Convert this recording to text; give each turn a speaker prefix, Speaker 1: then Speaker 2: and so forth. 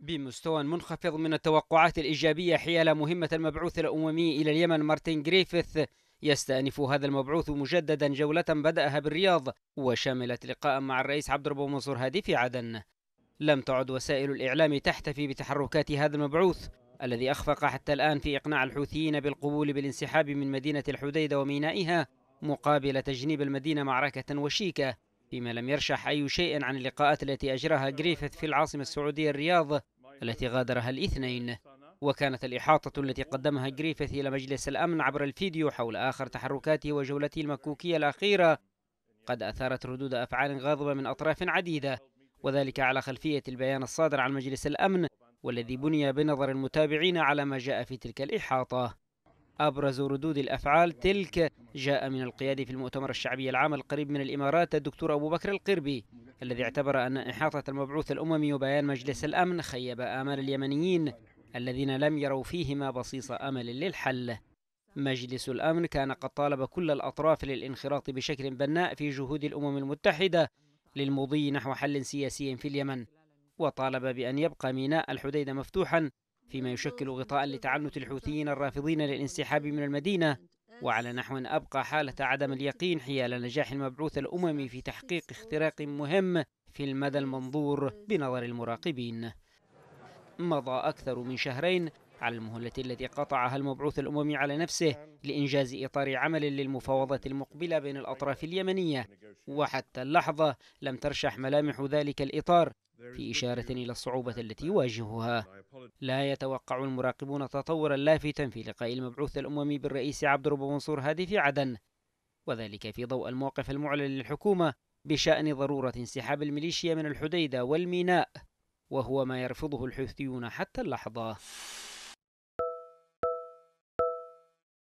Speaker 1: بمستوى منخفض من التوقعات الإيجابية حيال مهمة المبعوث الأممي إلى اليمن مارتن جريفيث يستأنف هذا المبعوث مجددا جولة بدأها بالرياض وشملت لقاء مع الرئيس عبد الرب منصور هادي في عدن لم تعد وسائل الإعلام تحتفي بتحركات هذا المبعوث الذي أخفق حتى الآن في إقناع الحوثيين بالقبول بالانسحاب من مدينة الحديدة ومينائها مقابل تجنيب المدينة معركة وشيكة فيما لم يرشح أي شيء عن اللقاءات التي أجراها نعم. جريفيث في العاصمة السعودية الرياض التي غادرها الاثنين وكانت الإحاطة التي قدمها جريفيث إلى مجلس الأمن عبر الفيديو حول آخر تحركاته وجولته المكوكية الأخيرة قد أثارت ردود أفعال غاضبة من أطراف عديدة وذلك على خلفية البيان الصادر عن مجلس الأمن والذي بني بنظر المتابعين على ما جاء في تلك الإحاطة أبرز ردود الأفعال تلك جاء من القيادي في المؤتمر الشعبي العام القريب من الإمارات الدكتور أبو بكر القربي الذي اعتبر أن إحاطة المبعوث الأممي وبيان مجلس الأمن خيب آمال اليمنيين الذين لم يروا فيهما بصيص أمل للحل مجلس الأمن كان قد طالب كل الأطراف للانخراط بشكل بناء في جهود الأمم المتحدة للمضي نحو حل سياسي في اليمن وطالب بأن يبقى ميناء الحديدة مفتوحا فيما يشكل غطاء لتعنت الحوثيين الرافضين للانسحاب من المدينة وعلى نحو أبقى حالة عدم اليقين حيال نجاح المبعوث الأممي في تحقيق اختراق مهم في المدى المنظور بنظر المراقبين مضى أكثر من شهرين على المهلة التي قطعها المبعوث الأممي على نفسه لإنجاز إطار عمل للمفاوضات المقبلة بين الأطراف اليمنية وحتى اللحظة لم ترشح ملامح ذلك الإطار في إشارة إلى الصعوبة التي يواجهها لا يتوقع المراقبون تطورا لافتا في لقاء المبعوث الأممي بالرئيس عبد الرب منصور هادي في عدن وذلك في ضوء الموقف المعلن للحكومة بشأن ضرورة انسحاب الميليشيا من الحديدة والميناء وهو ما يرفضه الحوثيون حتى اللحظة